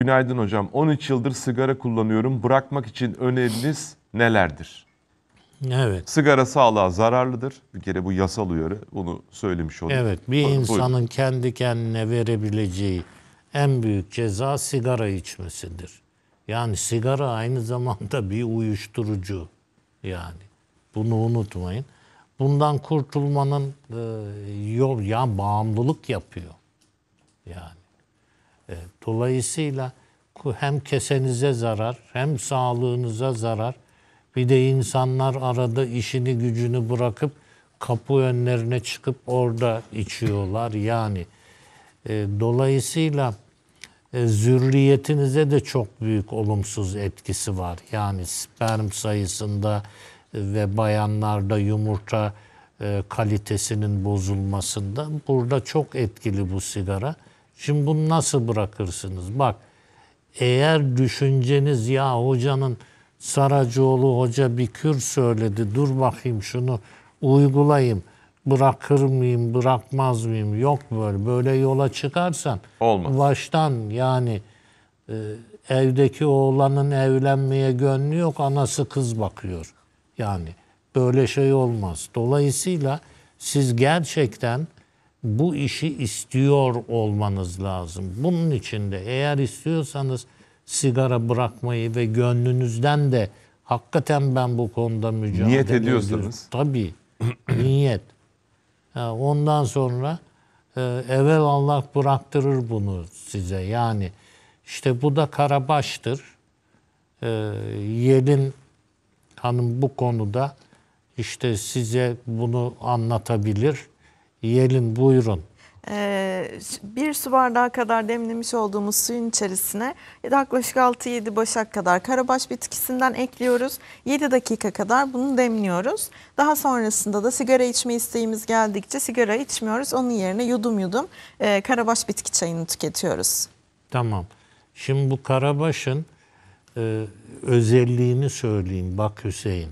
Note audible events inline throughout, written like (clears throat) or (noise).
Günaydın hocam. 13 yıldır sigara kullanıyorum. Bırakmak için öneriniz nelerdir? Evet. Sigara sağlığa zararlıdır. Bir kere bu yasal uyarı. Bunu söylemiş olduk. Evet. Bir Buyurun. insanın kendi kendine verebileceği en büyük ceza sigara içmesidir. Yani sigara aynı zamanda bir uyuşturucu. Yani bunu unutmayın. Bundan kurtulmanın e, yol ya bağımlılık yapıyor. Yani Dolayısıyla hem kesenize zarar hem sağlığınıza zarar. Bir de insanlar arada işini gücünü bırakıp kapı önlerine çıkıp orada içiyorlar yani. E, dolayısıyla e, zürriyetinize de çok büyük olumsuz etkisi var. Yani sperm sayısında e, ve bayanlarda yumurta kalitesinin bozulmasında burada çok etkili bu sigara. Şimdi bunu nasıl bırakırsınız? Bak eğer düşünceniz ya hocanın Saracoğlu hoca bir kür söyledi dur bakayım şunu uygulayayım bırakır mıyım bırakmaz mıyım yok böyle böyle yola çıkarsan Olmaz. baştan yani e, evdeki oğlanın evlenmeye gönlü yok anası kız bakıyor yani böyle şey olmaz dolayısıyla siz gerçekten bu işi istiyor olmanız lazım. Bunun için de eğer istiyorsanız sigara bırakmayı ve gönlünüzden de hakikaten ben bu konuda mücadele Niyet ediyorsanız. Ediyorum. Tabii. (clears throat) niyet. Ondan sonra e, evvel Allah bıraktırır bunu size. Yani işte bu da Karabaş'tır. E, Yelin Hanım bu konuda işte size bunu anlatabilir yiyelim buyurun. Ee, bir su bardağı kadar demlemiş olduğumuz suyun içerisine yaklaşık 6-7 başak kadar karabaş bitkisinden ekliyoruz. 7 dakika kadar bunu demliyoruz. Daha sonrasında da sigara içme isteğimiz geldikçe sigara içmiyoruz. Onun yerine yudum yudum e, karabaş bitki çayını tüketiyoruz. Tamam. Şimdi bu karabaşın e, özelliğini söyleyeyim bak Hüseyin.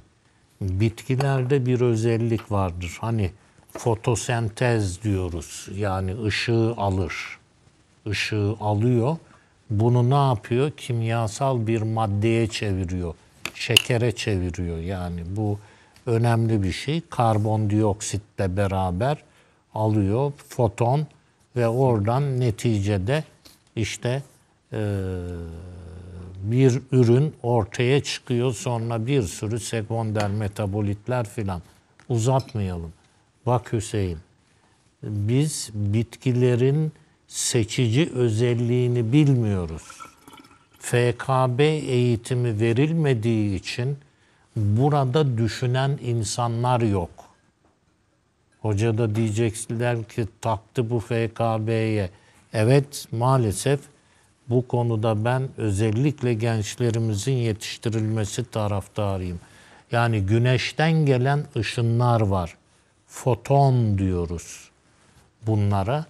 Bitkilerde bir özellik vardır. Hani fotosentez diyoruz. Yani ışığı alır. Işığı alıyor. Bunu ne yapıyor? Kimyasal bir maddeye çeviriyor. Şekere çeviriyor. Yani bu önemli bir şey. Karbondioksitle beraber alıyor foton ve oradan neticede işte e, bir ürün ortaya çıkıyor. Sonra bir sürü sekonder metabolitler filan uzatmayalım. Bak Hüseyin, biz bitkilerin seçici özelliğini bilmiyoruz. FKB eğitimi verilmediği için burada düşünen insanlar yok. Hoca da diyecekler ki taktı bu FKB'ye. Evet maalesef bu konuda ben özellikle gençlerimizin yetiştirilmesi taraftarıyım. Yani güneşten gelen ışınlar var foton diyoruz bunlara.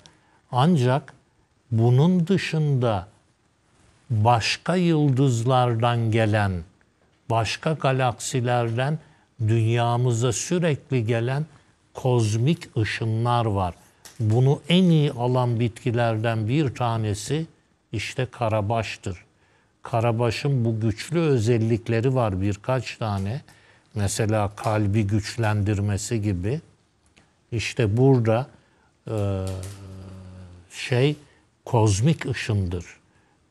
Ancak bunun dışında başka yıldızlardan gelen, başka galaksilerden dünyamıza sürekli gelen kozmik ışınlar var. Bunu en iyi alan bitkilerden bir tanesi işte karabaştır. Karabaşın bu güçlü özellikleri var birkaç tane. Mesela kalbi güçlendirmesi gibi. İşte burada e, şey kozmik ışındır.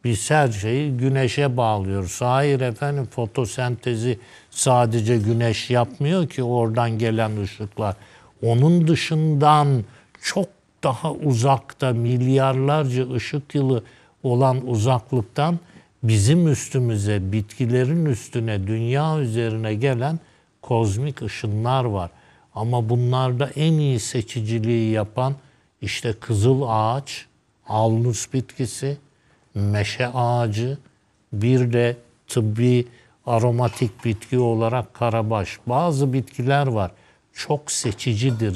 Biz her şeyi güneşe bağlıyoruz. Hayır efendim fotosentezi sadece güneş yapmıyor ki oradan gelen ışıklar. Onun dışından çok daha uzakta milyarlarca ışık yılı olan uzaklıktan bizim üstümüze, bitkilerin üstüne, dünya üzerine gelen kozmik ışınlar var. Ama bunlarda en iyi seçiciliği yapan işte kızıl ağaç, alnus bitkisi, meşe ağacı, bir de tıbbi aromatik bitki olarak karabaş. Bazı bitkiler var. Çok seçicidir.